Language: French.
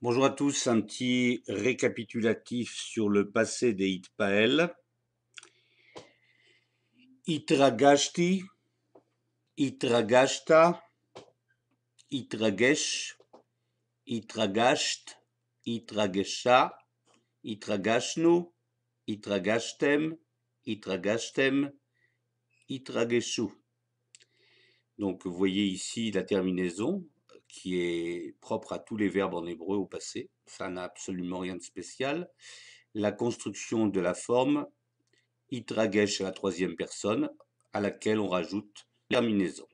Bonjour à tous, un petit récapitulatif sur le passé des Itpael. Itragashti, Itragashta, Itragesh, Itragasht, Itragesha, Itragashnu, Itragashtem, Itragashtem, Itrageshu. Donc vous voyez ici la terminaison, qui est propre à tous les verbes en hébreu au passé. Ça n'a absolument rien de spécial. La construction de la forme itragesh à la troisième personne, à laquelle on rajoute terminaison.